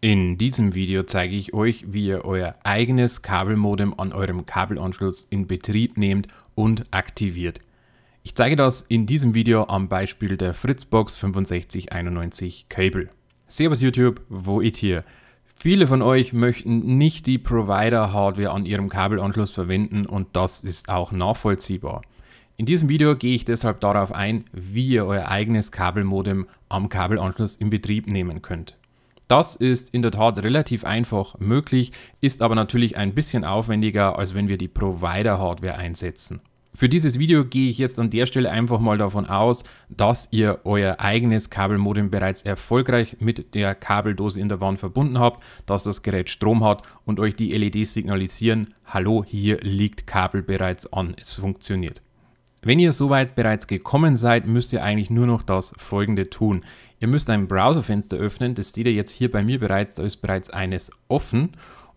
In diesem Video zeige ich euch, wie ihr euer eigenes Kabelmodem an eurem Kabelanschluss in Betrieb nehmt und aktiviert. Ich zeige das in diesem Video am Beispiel der Fritzbox 6591 Cable. Servus YouTube, wo it hier? Viele von euch möchten nicht die Provider-Hardware an ihrem Kabelanschluss verwenden und das ist auch nachvollziehbar. In diesem Video gehe ich deshalb darauf ein, wie ihr euer eigenes Kabelmodem am Kabelanschluss in Betrieb nehmen könnt. Das ist in der Tat relativ einfach möglich, ist aber natürlich ein bisschen aufwendiger, als wenn wir die Provider-Hardware einsetzen. Für dieses Video gehe ich jetzt an der Stelle einfach mal davon aus, dass ihr euer eigenes Kabelmodem bereits erfolgreich mit der Kabeldose in der Wand verbunden habt, dass das Gerät Strom hat und euch die LEDs signalisieren, hallo, hier liegt Kabel bereits an, es funktioniert. Wenn ihr soweit bereits gekommen seid, müsst ihr eigentlich nur noch das folgende tun. Ihr müsst ein Browserfenster öffnen, das seht ihr jetzt hier bei mir bereits, da ist bereits eines offen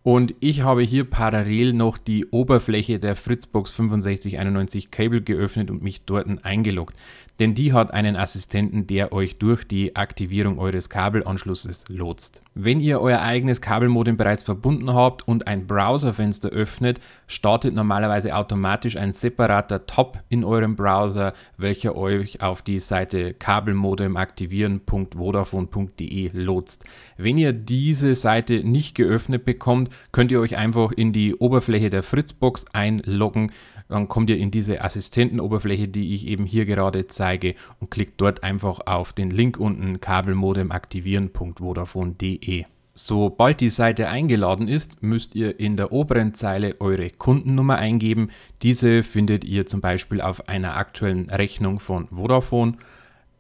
und ich habe hier parallel noch die Oberfläche der Fritzbox 6591 Cable geöffnet und mich dort eingeloggt. Denn die hat einen Assistenten, der euch durch die Aktivierung eures Kabelanschlusses lotst. Wenn ihr euer eigenes Kabelmodem bereits verbunden habt und ein Browserfenster öffnet, startet normalerweise automatisch ein separater Top in eurem Browser, welcher euch auf die Seite kabelmodemaktivieren.vodafone.de lotst. Wenn ihr diese Seite nicht geöffnet bekommt, könnt ihr euch einfach in die Oberfläche der Fritzbox einloggen. Dann kommt ihr in diese Assistentenoberfläche, die ich eben hier gerade zeige und klickt dort einfach auf den Link unten Kabelmodem aktivieren.vodafone.de. Sobald die Seite eingeladen ist, müsst ihr in der oberen Zeile eure Kundennummer eingeben. Diese findet ihr zum Beispiel auf einer aktuellen Rechnung von Vodafone.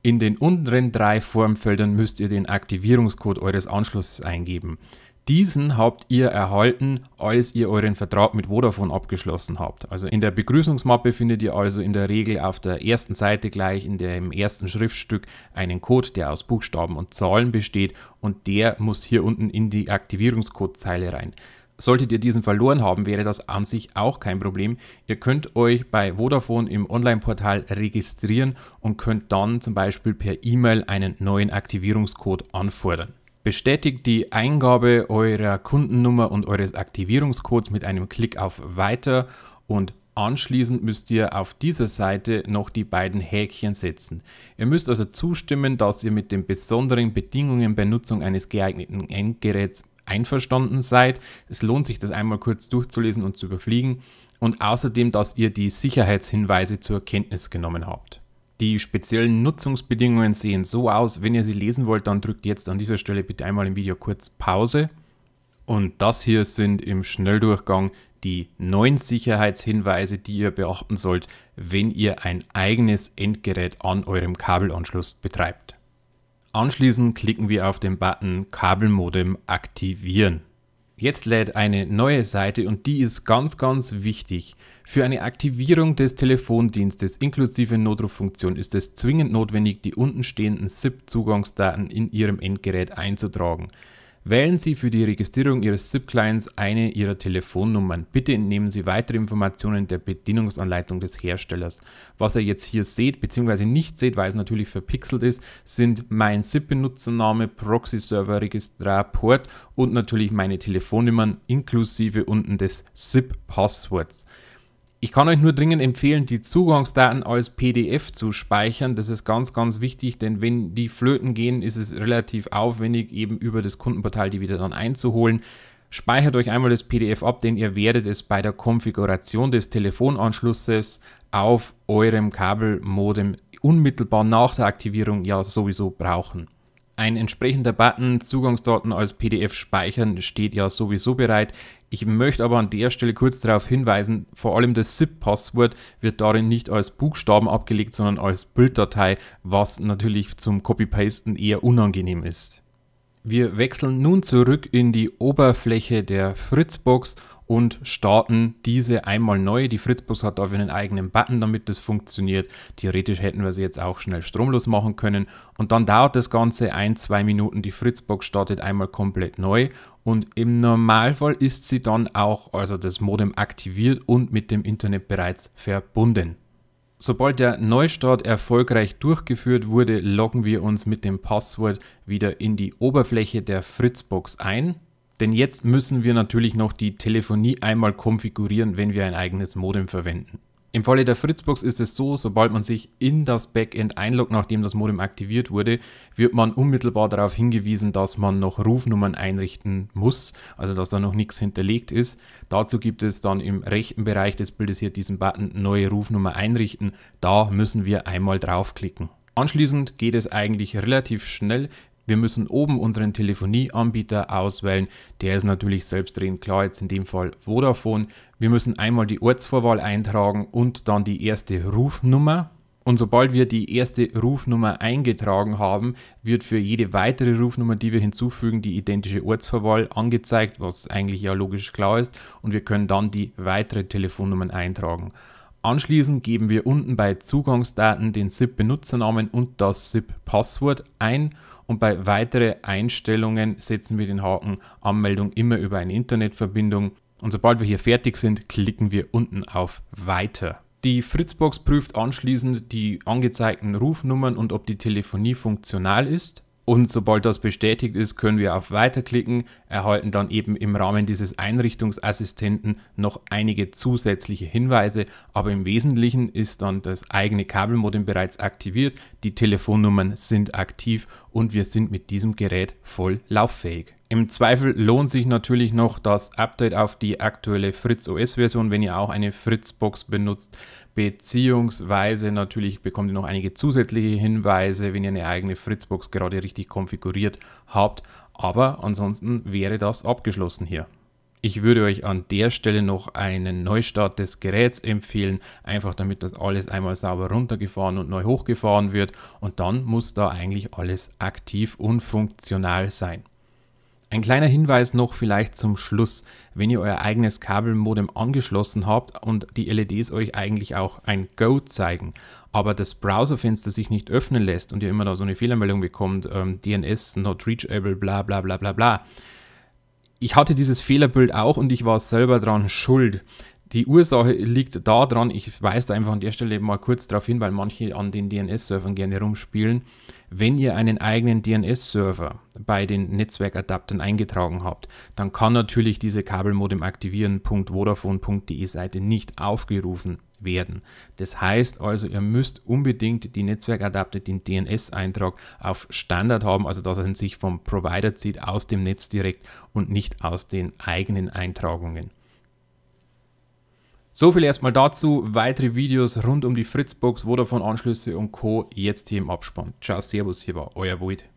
In den unteren drei Formfeldern müsst ihr den Aktivierungscode eures Anschlusses eingeben. Diesen habt ihr erhalten, als ihr euren Vertrag mit Vodafone abgeschlossen habt. Also in der Begrüßungsmappe findet ihr also in der Regel auf der ersten Seite gleich in dem ersten Schriftstück einen Code, der aus Buchstaben und Zahlen besteht und der muss hier unten in die Aktivierungscodezeile rein. Solltet ihr diesen verloren haben, wäre das an sich auch kein Problem. Ihr könnt euch bei Vodafone im Online-Portal registrieren und könnt dann zum Beispiel per E-Mail einen neuen Aktivierungscode anfordern. Bestätigt die Eingabe eurer Kundennummer und eures Aktivierungscodes mit einem Klick auf Weiter und Anschließend müsst ihr auf dieser Seite noch die beiden Häkchen setzen. Ihr müsst also zustimmen, dass ihr mit den besonderen Bedingungen bei Nutzung eines geeigneten Endgeräts einverstanden seid. Es lohnt sich, das einmal kurz durchzulesen und zu überfliegen. Und außerdem, dass ihr die Sicherheitshinweise zur Kenntnis genommen habt. Die speziellen Nutzungsbedingungen sehen so aus. Wenn ihr sie lesen wollt, dann drückt jetzt an dieser Stelle bitte einmal im Video kurz Pause. Und das hier sind im Schnelldurchgang die neun Sicherheitshinweise, die ihr beachten sollt, wenn ihr ein eigenes Endgerät an eurem Kabelanschluss betreibt. Anschließend klicken wir auf den Button Kabelmodem aktivieren. Jetzt lädt eine neue Seite und die ist ganz, ganz wichtig. Für eine Aktivierung des Telefondienstes inklusive Notruffunktion ist es zwingend notwendig, die untenstehenden SIP-Zugangsdaten in Ihrem Endgerät einzutragen. Wählen Sie für die Registrierung Ihres SIP-Clients eine Ihrer Telefonnummern. Bitte entnehmen Sie weitere Informationen der Bedienungsanleitung des Herstellers. Was ihr jetzt hier seht bzw. nicht seht, weil es natürlich verpixelt ist, sind mein SIP-Benutzername, Proxy-Server, Registrar, Port und natürlich meine Telefonnummern inklusive unten des SIP-Passworts. Ich kann euch nur dringend empfehlen, die Zugangsdaten als PDF zu speichern. Das ist ganz, ganz wichtig, denn wenn die flöten gehen, ist es relativ aufwendig, eben über das Kundenportal die wieder dann einzuholen. Speichert euch einmal das PDF ab, denn ihr werdet es bei der Konfiguration des Telefonanschlusses auf eurem Kabelmodem unmittelbar nach der Aktivierung ja sowieso brauchen. Ein entsprechender Button Zugangsdaten als PDF speichern steht ja sowieso bereit. Ich möchte aber an der Stelle kurz darauf hinweisen, vor allem das ZIP-Passwort wird darin nicht als Buchstaben abgelegt, sondern als Bilddatei, was natürlich zum Copy-Pasten eher unangenehm ist. Wir wechseln nun zurück in die Oberfläche der Fritzbox und starten diese einmal neu. Die Fritzbox hat dafür einen eigenen Button, damit das funktioniert. Theoretisch hätten wir sie jetzt auch schnell stromlos machen können. Und dann dauert das Ganze ein, zwei Minuten. Die Fritzbox startet einmal komplett neu. Und im Normalfall ist sie dann auch, also das Modem aktiviert und mit dem Internet bereits verbunden. Sobald der Neustart erfolgreich durchgeführt wurde, loggen wir uns mit dem Passwort wieder in die Oberfläche der Fritzbox ein. Denn jetzt müssen wir natürlich noch die Telefonie einmal konfigurieren, wenn wir ein eigenes Modem verwenden. Im Falle der Fritzbox ist es so, sobald man sich in das Backend einloggt, nachdem das Modem aktiviert wurde, wird man unmittelbar darauf hingewiesen, dass man noch Rufnummern einrichten muss, also dass da noch nichts hinterlegt ist. Dazu gibt es dann im rechten Bereich des Bildes hier diesen Button Neue Rufnummer einrichten. Da müssen wir einmal draufklicken. Anschließend geht es eigentlich relativ schnell. Wir müssen oben unseren Telefonieanbieter auswählen. Der ist natürlich selbstredend klar, jetzt in dem Fall Vodafone. Wir müssen einmal die Ortsvorwahl eintragen und dann die erste Rufnummer. Und sobald wir die erste Rufnummer eingetragen haben, wird für jede weitere Rufnummer, die wir hinzufügen, die identische Ortsverwahl angezeigt, was eigentlich ja logisch klar ist. Und wir können dann die weitere Telefonnummern eintragen. Anschließend geben wir unten bei Zugangsdaten den SIP-Benutzernamen und das SIP-Passwort ein und bei weitere Einstellungen setzen wir den Haken Anmeldung immer über eine Internetverbindung. Und sobald wir hier fertig sind, klicken wir unten auf Weiter. Die Fritzbox prüft anschließend die angezeigten Rufnummern und ob die Telefonie funktional ist. Und sobald das bestätigt ist, können wir auf Weiter klicken, erhalten dann eben im Rahmen dieses Einrichtungsassistenten noch einige zusätzliche Hinweise. Aber im Wesentlichen ist dann das eigene Kabelmodem bereits aktiviert, die Telefonnummern sind aktiv und wir sind mit diesem Gerät voll lauffähig. Im Zweifel lohnt sich natürlich noch das Update auf die aktuelle Fritz OS-Version, wenn ihr auch eine Fritz-Box benutzt, beziehungsweise natürlich bekommt ihr noch einige zusätzliche Hinweise, wenn ihr eine eigene Fritz-Box gerade richtig konfiguriert habt. Aber ansonsten wäre das abgeschlossen hier. Ich würde euch an der Stelle noch einen Neustart des Geräts empfehlen, einfach damit das alles einmal sauber runtergefahren und neu hochgefahren wird und dann muss da eigentlich alles aktiv und funktional sein. Ein kleiner Hinweis noch vielleicht zum Schluss, wenn ihr euer eigenes Kabelmodem angeschlossen habt und die LEDs euch eigentlich auch ein Go zeigen, aber das Browserfenster sich nicht öffnen lässt und ihr immer da so eine Fehlermeldung bekommt, ähm, DNS not reachable, bla bla bla bla bla. Ich hatte dieses Fehlerbild auch und ich war selber dran schuld die Ursache liegt daran, ich weise da einfach an der Stelle mal kurz darauf hin, weil manche an den DNS-Servern gerne rumspielen. Wenn ihr einen eigenen DNS-Server bei den Netzwerkadaptern eingetragen habt, dann kann natürlich diese Kabelmodem aktivieren.vodafone.de Seite nicht aufgerufen werden. Das heißt also, ihr müsst unbedingt die Netzwerkadapter, den DNS-Eintrag auf Standard haben, also dass er sich vom Provider zieht, aus dem Netz direkt und nicht aus den eigenen Eintragungen. So viel erstmal dazu. Weitere Videos rund um die Fritzbox, Vodafone-Anschlüsse und Co. jetzt hier im Abspann. Ciao, Servus, hier war euer Void.